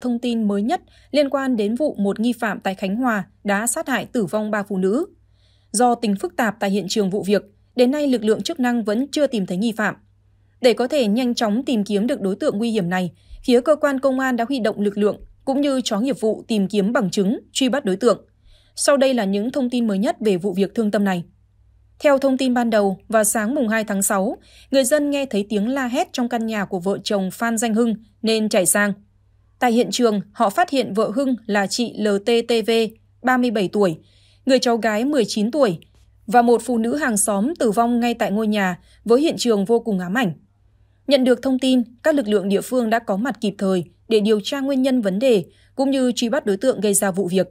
thông tin mới nhất liên quan đến vụ một nghi phạm tại Khánh Hòa đã sát hại tử vong ba phụ nữ. Do tình phức tạp tại hiện trường vụ việc, đến nay lực lượng chức năng vẫn chưa tìm thấy nghi phạm. Để có thể nhanh chóng tìm kiếm được đối tượng nguy hiểm này, phía cơ quan công an đã huy động lực lượng cũng như chó nghiệp vụ tìm kiếm bằng chứng, truy bắt đối tượng. Sau đây là những thông tin mới nhất về vụ việc thương tâm này. Theo thông tin ban đầu, vào sáng mùng 2 tháng 6, người dân nghe thấy tiếng la hét trong căn nhà của vợ chồng Phan Danh Hưng nên chạy sang. Tại hiện trường, họ phát hiện vợ Hưng là chị LTTV, 37 tuổi, người cháu gái 19 tuổi và một phụ nữ hàng xóm tử vong ngay tại ngôi nhà với hiện trường vô cùng ám ảnh. Nhận được thông tin, các lực lượng địa phương đã có mặt kịp thời để điều tra nguyên nhân vấn đề cũng như truy bắt đối tượng gây ra vụ việc.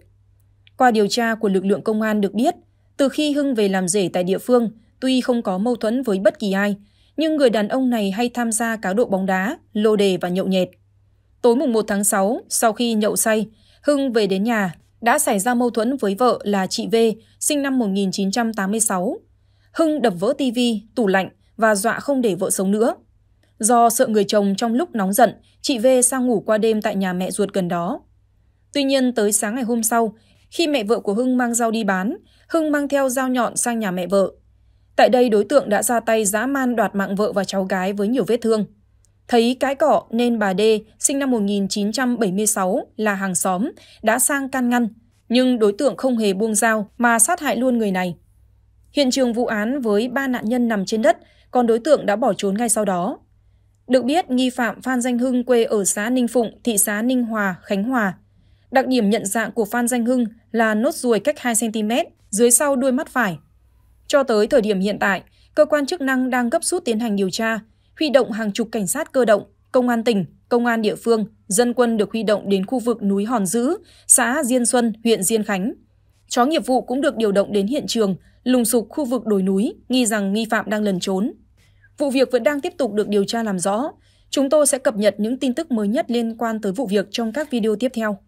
Qua điều tra của lực lượng công an được biết, từ khi Hưng về làm rể tại địa phương, tuy không có mâu thuẫn với bất kỳ ai, nhưng người đàn ông này hay tham gia cá độ bóng đá, lô đề và nhậu nhẹt. Tối mùng 1 tháng 6, sau khi nhậu say, Hưng về đến nhà, đã xảy ra mâu thuẫn với vợ là chị V, sinh năm 1986. Hưng đập vỡ tivi, tủ lạnh và dọa không để vợ sống nữa. Do sợ người chồng trong lúc nóng giận, chị V sang ngủ qua đêm tại nhà mẹ ruột gần đó. Tuy nhiên tới sáng ngày hôm sau, khi mẹ vợ của Hưng mang dao đi bán, Hưng mang theo dao nhọn sang nhà mẹ vợ. Tại đây đối tượng đã ra tay dã man đoạt mạng vợ và cháu gái với nhiều vết thương. Thấy cái cỏ nên bà D, sinh năm 1976, là hàng xóm, đã sang can ngăn, nhưng đối tượng không hề buông dao mà sát hại luôn người này. Hiện trường vụ án với ba nạn nhân nằm trên đất, còn đối tượng đã bỏ trốn ngay sau đó. Được biết, nghi phạm Phan Danh Hưng quê ở xã Ninh Phụng, thị xã Ninh Hòa, Khánh Hòa. Đặc điểm nhận dạng của Phan Danh Hưng là nốt ruồi cách 2cm dưới sau đuôi mắt phải. Cho tới thời điểm hiện tại, cơ quan chức năng đang gấp rút tiến hành điều tra, huy động hàng chục cảnh sát cơ động, công an tỉnh, công an địa phương, dân quân được huy động đến khu vực núi Hòn Dữ, xã Diên Xuân, huyện Diên Khánh. Chó nghiệp vụ cũng được điều động đến hiện trường, lùng sục khu vực đồi núi, nghi rằng nghi phạm đang lẩn trốn. Vụ việc vẫn đang tiếp tục được điều tra làm rõ. Chúng tôi sẽ cập nhật những tin tức mới nhất liên quan tới vụ việc trong các video tiếp theo.